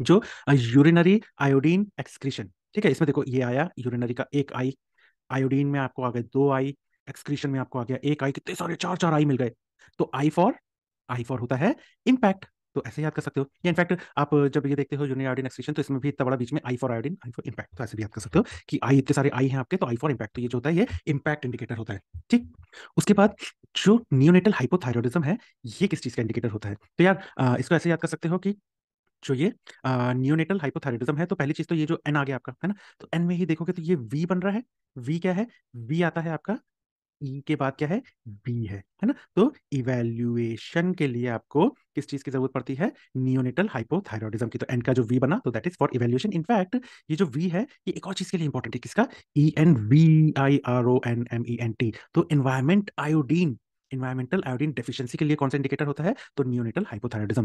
जो urinary iodine excretion ठीक है इसमें देखो ये आया यूरिनरी का एक आई आयोडीन में आपको आ गए दो आई एक्सक्रीशन में आपको आ गया एक आई कितने सारे चार चार आई मिल गए तो आई फॉर आई फॉर होता है इम्पैक्ट तो ऐसे याद कर सकते हो या इनफैक्ट आप जब ये देखते हो यूनिट आयोडीन एक्सक्रीशन तो इसमें भी इतना बड़ा बीच में I for iodine I for impact तो ऐसे भी याद कर सकते हो कि आई इतने सारे आई हैं आपके तो आई फॉर इम्पैक्ट तो ये जो होता है ये इम्पैक्ट इंडिकेटर होता है ठीक उसके बाद जो न्यूनेटल हाइपोथायरॉयडिज्म है ये किस चीज़ का इंडिकेटर होता है तो यार इसको ऐसे याद कर सकते हो कि जो ये न्यूनेटल हाइपोथायरॉइडिज्म है तो पहली चीज तो ये जो एन आ गया आपका है ना तो एन में ही देखोगे तो ये वी बन रहा है वी क्या है वी आता है आपका ई e के बाद क्या है बी है है ना तो इवेल्युएशन के लिए आपको किस चीज की जरूरत पड़ती है नियोनेटल हाइपोथायरॉइडिज्म की तो एन का जो वी बना तो that is for evaluation in fact ये जो वी है ये एक और चीज के लिए इंपॉर्टेंट है किसका E N V I R O N M E N T तो environment iodine environmental iodine deficiency के लिए कौन सा इंडिकेटर होता है तो नियोनेटल हाइपोथायरॉइडिज्म